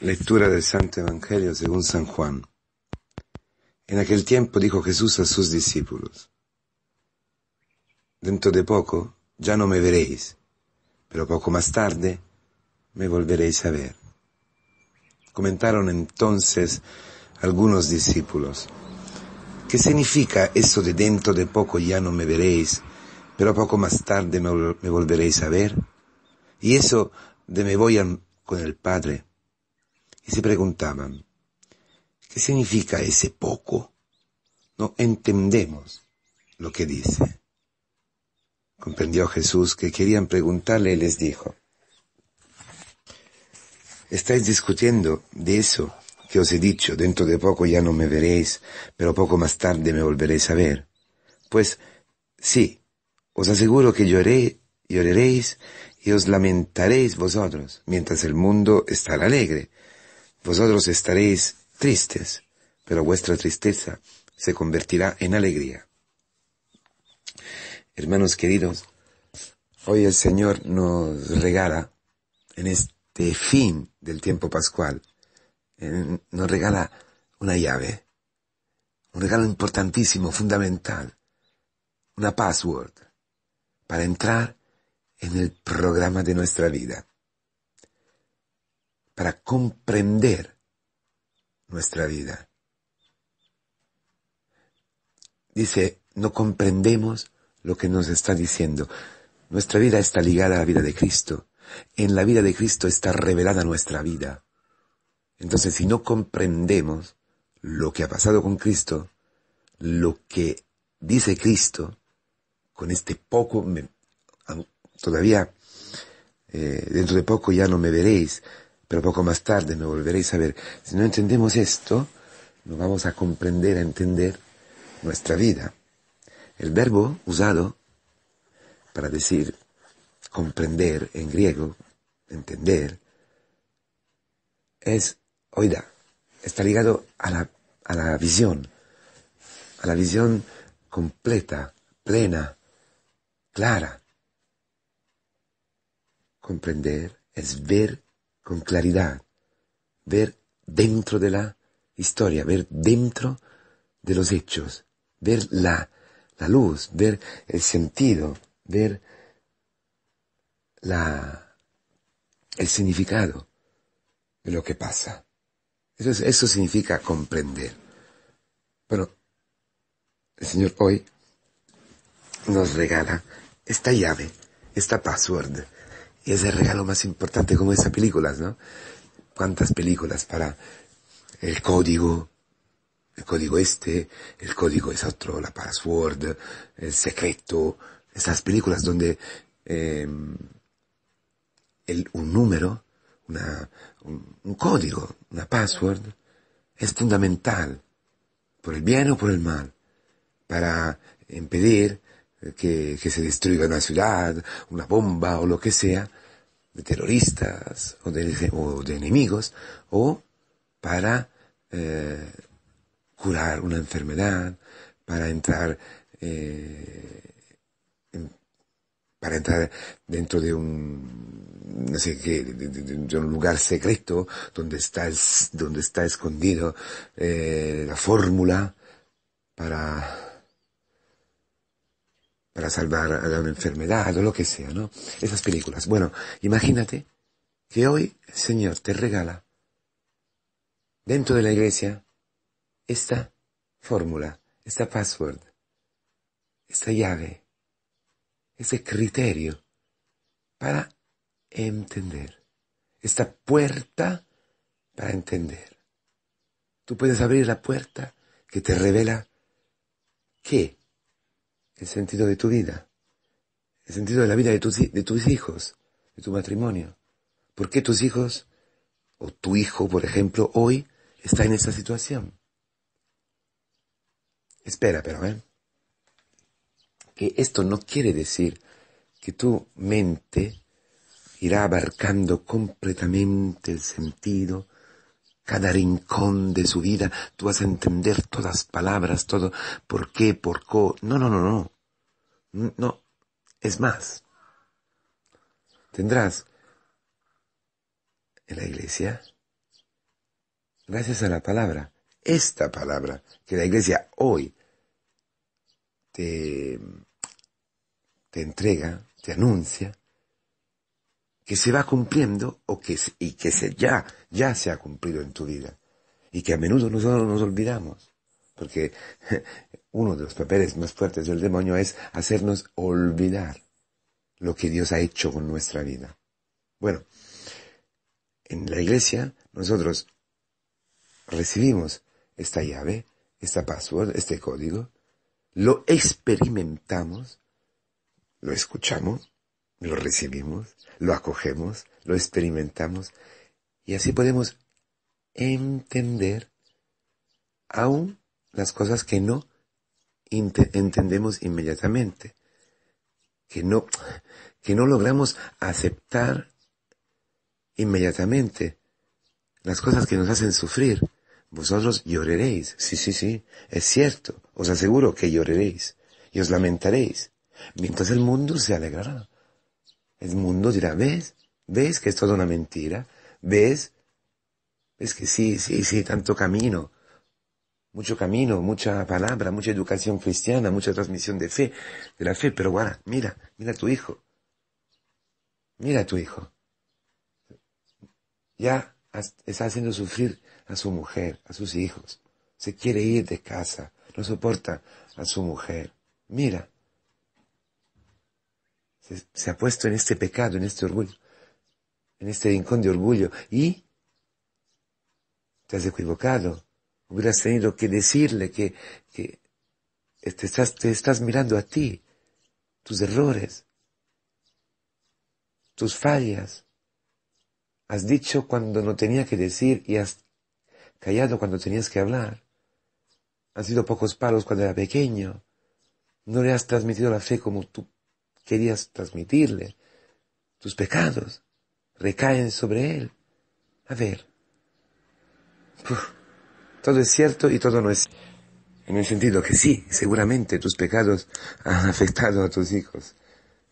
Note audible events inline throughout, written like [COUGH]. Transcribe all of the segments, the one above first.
Lectura del Santo Evangelio según San Juan. En aquel tiempo dijo Jesús a sus discípulos, Dentro de poco ya no me veréis, pero poco más tarde me volveréis a ver. Comentaron entonces algunos discípulos, ¿qué significa eso de dentro de poco ya no me veréis, pero poco más tarde me, volveréis a ver? Y eso de me voy con el Padre y se preguntaban, ¿qué significa ese poco? No entendemos lo que dice. Comprendió Jesús que querían preguntarle y les dijo, estáis discutiendo de eso que os he dicho, dentro de poco ya no me veréis, pero poco más tarde me volveréis a ver. Pues sí, os aseguro que lloré, lloraréis y os lamentaréis vosotros, mientras el mundo estará alegre, vosotros estaréis tristes, pero vuestra tristeza se convertirá en alegría. Hermanos queridos, hoy el Señor nos regala, en este fin del tiempo pascual, eh, nos regala una llave, un regalo importantísimo, fundamental, una password, para entrar en el programa de nuestra vida para comprender nuestra vida. Dice, no comprendemos lo que nos está diciendo. Nuestra vida está ligada a la vida de Cristo. En la vida de Cristo está revelada nuestra vida. Entonces, si no comprendemos lo que ha pasado con Cristo, lo que dice Cristo, con este poco, todavía, eh, dentro de poco ya no me veréis, pero poco más tarde me volveréis a ver. Si no entendemos esto, no vamos a comprender, a entender nuestra vida. El verbo usado para decir comprender en griego, entender, es oida. Está ligado a la, a la visión, a la visión completa, plena, clara. Comprender es ver con claridad, ver dentro de la historia, ver dentro de los hechos, ver la, luz, ver el sentido, ver la, el significado de lo que pasa. Eso, eso significa comprender. Pero el Señor hoy nos regala esta llave, esta password y es el regalo más importante como esas películas, ¿no? ¿Cuántas películas para el código? El código este, el código es otro, la password, el secreto, esas películas donde em, un número, un código, una password, es fundamental, por el bien o por el mal, para impedir eh, que, se destruya una ciudad, una bomba o lo que sea, de terroristas o de, enemigos, o para eh, curar una enfermedad, para entrar, eh, para entrar dentro de un, no sé qué, de, un lugar secreto donde está, donde está escondido la fórmula para para salvar a una enfermedad o lo que sea, ¿no? Esas películas. Bueno, imagínate que hoy el Señor te regala dentro de la iglesia esta fórmula, esta password, esta llave, ese criterio para entender, esta puerta para entender. Tú puedes abrir la puerta que te revela qué el sentido de tu vida, el sentido de la vida de tus, hijos, de tu matrimonio. ¿Por qué tus hijos, o tu hijo, por ejemplo, hoy está en esta situación? Espera, pero, ¿eh? Que esto no quiere decir que tu mente irá abarcando completamente el sentido cada rincón de su vida, tú vas a entender todas palabras, todo, por qué, por qué. No, no, no, no. No, es más. Tendrás en la iglesia, gracias a la palabra, esta palabra que la iglesia hoy te, te entrega, te anuncia, que se va cumpliendo o que, y que ya, ya se ha cumplido en tu vida. Y que a menudo nosotros nos olvidamos. Porque [LAUGHS] uno de los papeles más fuertes del demonio es hacernos olvidar lo que Dios ha hecho con nuestra vida. Bueno, en la iglesia nosotros recibimos esta llave, esta password, este código, lo experimentamos, lo escuchamos, lo recibimos, lo acogemos, lo experimentamos y así podemos entender aún las cosas que no entendemos inmediatamente, que no, que no logramos aceptar inmediatamente, las cosas que nos hacen sufrir. Vosotros lloraréis, sí, sí, sí, es cierto, os aseguro que lloraréis y os lamentaréis, mientras el mundo se alegrará. El mundo dirá, ¿ves? ¿Ves que es toda una mentira? ¿Ves? ¿Ves que sí, sí, sí, tanto camino? Mucho camino, mucha palabra, mucha educación cristiana, mucha transmisión de fe, de la fe, pero guau, mira, mira a tu hijo. Mira a tu hijo. Ya está haciendo sufrir a su mujer, a sus hijos. Se quiere ir de casa, no soporta a su mujer. Mira, se, ha puesto en este pecado, en este orgullo, en este rincón de orgullo, y te has equivocado. Hubieras tenido que decirle que, que te, estás, estás mirando a ti, tus errores, tus fallas. Has dicho cuando no tenía que decir y has callado cuando tenías que hablar. has sido pocos palos cuando era pequeño. No le has transmitido la fe como tú querías transmitirle. Tus pecados recaen sobre él. A ver. todo es cierto y todo no es. En el sentido que sí, seguramente tus pecados han afectado a tus hijos.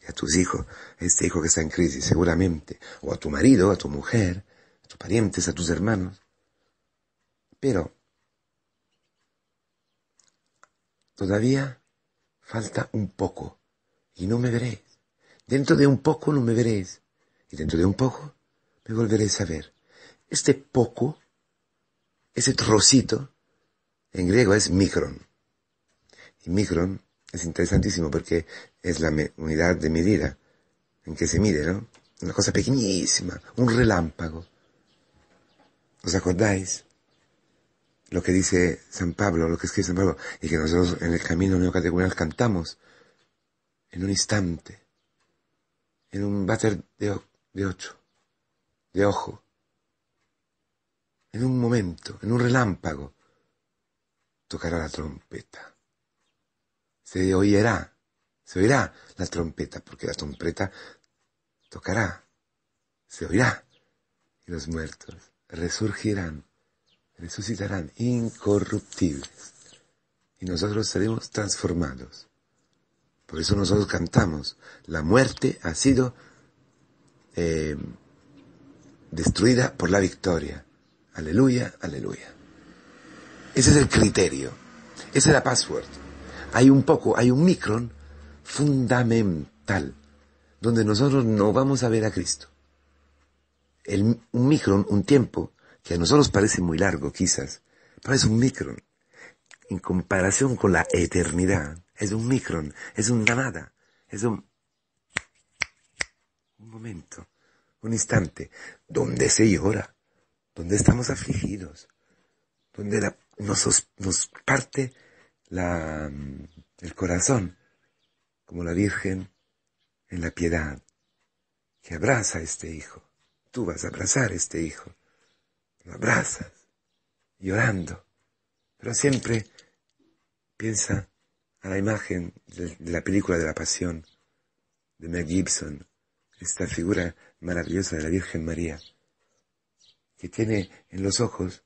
Y a tus hijos, este hijo que está en crisis, seguramente. O a tu marido, a tu mujer, a tus parientes, a tus hermanos. Pero todavía falta un poco y no me veréis. Dentro de un poco no me veréis y dentro de un poco me volveréis a ver. Este poco, ese trocito, en griego es micron. Y micron es interesantísimo porque es la unidad de medida en que se mide, ¿no? Una cosa pequeñísima, un relámpago. ¿Os acordáis? Lo que dice San Pablo, lo que escribe San Pablo, y que nosotros en el camino neocatecumenal cantamos, en un instante, en un váter de, de ocho, de ojo, en un momento, en un relámpago, tocará la trompeta. Se oirá, se oirá la trompeta, porque la trompeta tocará, se oirá, y los muertos resurgirán, resucitarán incorruptibles, y nosotros seremos transformados. Por eso nosotros cantamos, la muerte ha sido eh, destruida por la victoria. Aleluya, aleluya. Ese es el criterio, esa es la password. Hay un poco, hay un micron fundamental, donde nosotros no vamos a ver a Cristo. un micron, un tiempo, que a nosotros parece muy largo quizás, pero es un micron, en comparación con la eternidad es un micron, es un nada, es un, un momento, un instante, donde se llora, donde estamos afligidos, donde nos, parte mm, el corazón, como la Virgen en la piedad, que abraza a este hijo. Tú vas a abrazar a este hijo. Lo abrazas, llorando, pero siempre piensa a la imagen de la película de la Pasión de Meg Gibson, esta figura maravillosa de la Virgen María, que tiene en los ojos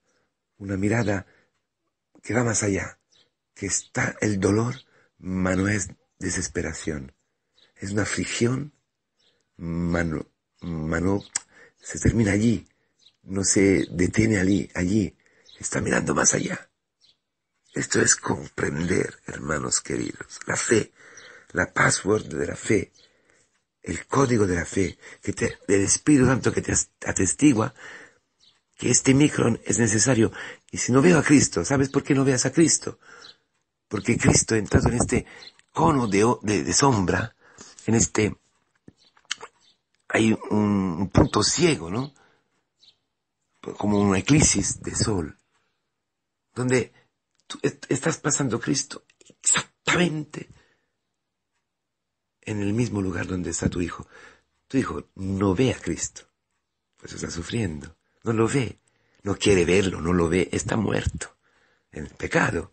una mirada que va más allá, que está el dolor, no es desesperación, es una aflicción, mano, mano se termina allí, no se detiene allí, allí, está mirando más allá. Esto es comprender, hermanos queridos, la fe, la password de la fe, el código de la fe, que te, del Espíritu Santo que te atestigua que este micron es necesario. Y si no veo a Cristo, ¿sabes por qué no veas a Cristo? Porque Cristo, entrado en este cono de, de, sombra, en este, hay un, punto ciego, ¿no? Como una eclipsis de sol, donde estás pasando Cristo exactamente en el mismo lugar donde está tu hijo. Tu hijo no ve a Cristo, pues está sufriendo, no lo ve, no quiere verlo, no lo ve, está muerto en el pecado.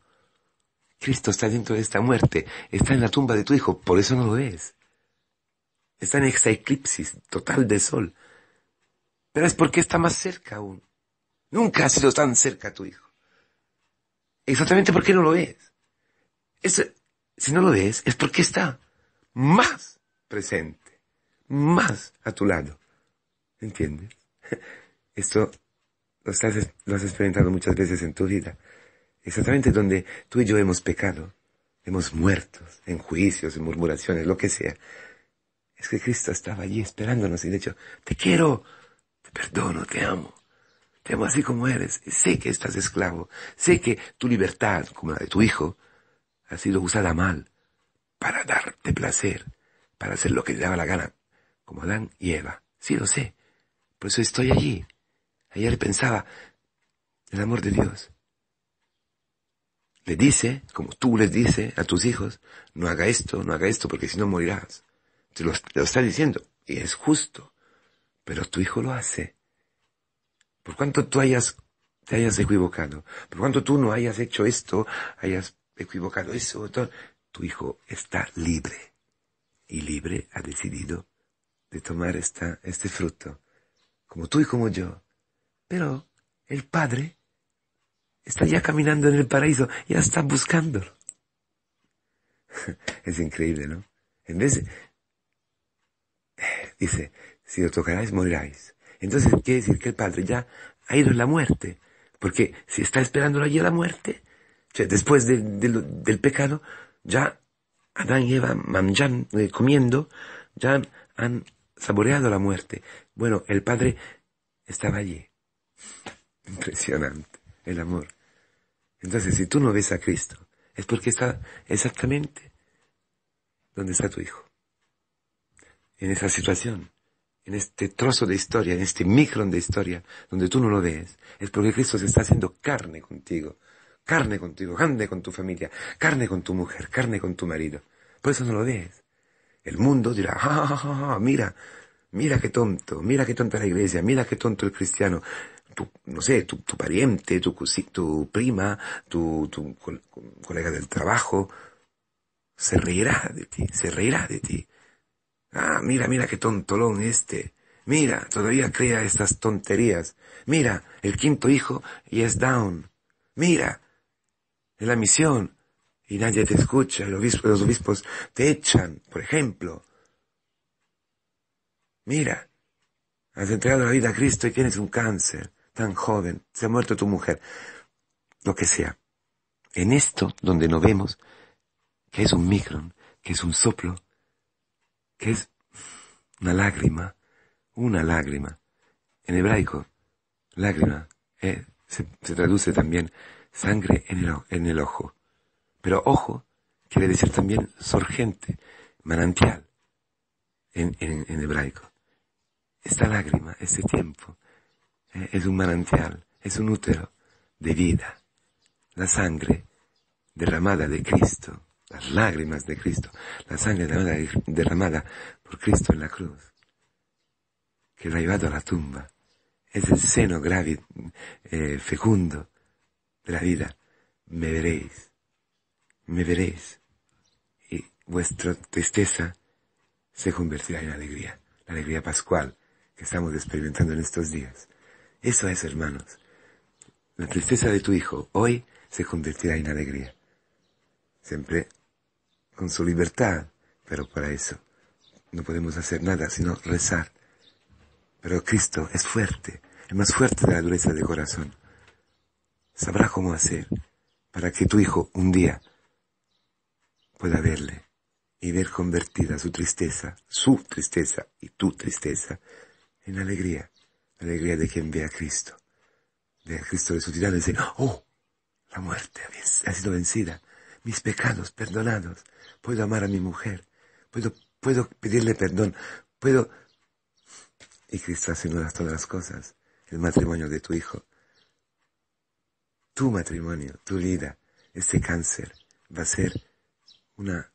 Cristo está dentro de esta muerte, está en la tumba de tu hijo, por eso no lo ves. Está en esa eclipsis total del sol. Pero es porque está más cerca aún. Nunca ha sido tan cerca tu hijo. Exactamente porque no lo es. Eso, si no lo ves, es porque está más presente, más a tu lado. ¿Entiendes? [LAUGHS] Esto lo, lo has experimentado muchas veces en tu vida. Exactamente donde tú y yo hemos pecado, hemos muerto en juicios, en murmuraciones, lo que sea. Es que Cristo estaba allí esperándonos y de hecho, te quiero, te perdono, te amo te así como eres, sé que estás esclavo, sé que tu libertad, como la de tu hijo, ha sido usada mal para darte placer, para hacer lo que te daba la gana, como Adán y Eva. Sí, lo sé. Por eso estoy allí. Ayer pensaba, el amor de Dios. Le dice, como tú les dices a tus hijos, no haga esto, no haga esto, porque si no morirás. te lo está diciendo, y es justo. Pero tu hijo lo hace por cuanto tú hayas, te hayas equivocado, por cuanto tú no hayas hecho esto, hayas equivocado eso, tu hijo está libre. Y libre ha decidido de tomar esta, este fruto, como tú y como yo. Pero el Padre está ya caminando en el paraíso, ya está buscándolo. [LAUGHS] Es increíble, ¿no? En vez, dice, si lo tocaráis, moriráis. Entonces quiere decir que el padre ya ha ido en la muerte. Porque si está esperando allí a la muerte, después del pecado, ya Adán y Eva eh, comiendo, ya han saboreado la muerte. Bueno, el padre estaba allí. Impresionante el amor. Entonces, si tú no ves a Cristo, es porque está exactamente donde está tu hijo, en esa situación en este trozo de historia, en este micron de historia, donde tú no lo ves, es porque Cristo se está haciendo carne contigo, carne contigo, carne con tu familia, carne con tu mujer, carne con tu marido. Por eso no lo ves. El mundo dirá, ah, ah, ah, mira, mira qué tonto, mira qué tonta la iglesia, mira qué tonto el cristiano. Tu, no sé, tu, pariente, tu, tu prima, tu colega del trabajo, se reirá de ti, se reirá de ti. Ah, mira, mira qué tontolón este. Mira, todavía crea estas tonterías. Mira, el quinto hijo y es down. Mira, es la misión. Y nadie te escucha, los obispos te echan, por ejemplo. Mira, has entregado la vida a Cristo y tienes un cáncer tan joven, se ha muerto tu mujer, lo que sea. En esto donde no vemos que es un micron, que es un soplo, que es una lágrima, una lágrima. En hebraico, lágrima eh, se, traduce también sangre en el, ojo. Pero ojo quiere decir también sorgente, manantial, en, hebraico. Esta lágrima, este tiempo, eh, es un manantial, es un útero de vida. La sangre derramada de Cristo las lágrimas de Cristo, la sangre derramada por Cristo en la cruz, que lo ha llevado a la tumba, es el seno grave, eh, fecundo de la vida. Me veréis, me veréis, y vuestra tristeza se convertirá en alegría, la alegría pascual que estamos experimentando en estos días. Eso es, hermanos. La tristeza de tu hijo hoy se convertirá en alegría. Siempre con su libertad, pero para eso no podemos hacer nada sino rezar. Pero Cristo es fuerte, es más fuerte de la dureza de corazón. Sabrá cómo hacer para que tu hijo un día pueda verle y ver convertida su tristeza, su tristeza y tu tristeza en alegría, alegría de quien ve a Cristo, de a Cristo resucitado y dice, oh, la muerte ha sido vencida, mis pecados perdonados, puedo amar a mi mujer, puedo, puedo pedirle perdón, puedo... Y Cristo hace todas las cosas, el matrimonio de tu hijo, tu matrimonio, tu vida, este cáncer va a ser una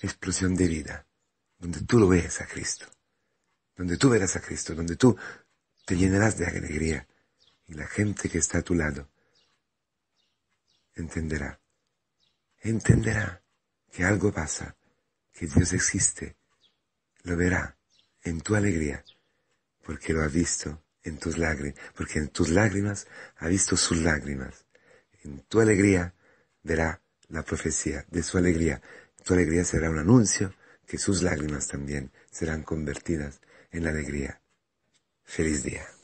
explosión de vida, donde tú lo ves a Cristo, donde tú verás a Cristo, donde tú te llenarás de alegría y la gente que está a tu lado entenderá entenderá que algo pasa, que Dios existe. Lo verá en tu alegría, porque lo ha visto en tus lágrimas, porque en tus lágrimas ha visto sus lágrimas. En tu alegría verá la profecía de su alegría. Tu alegría será un anuncio que sus lágrimas también serán convertidas en alegría. Feliz día.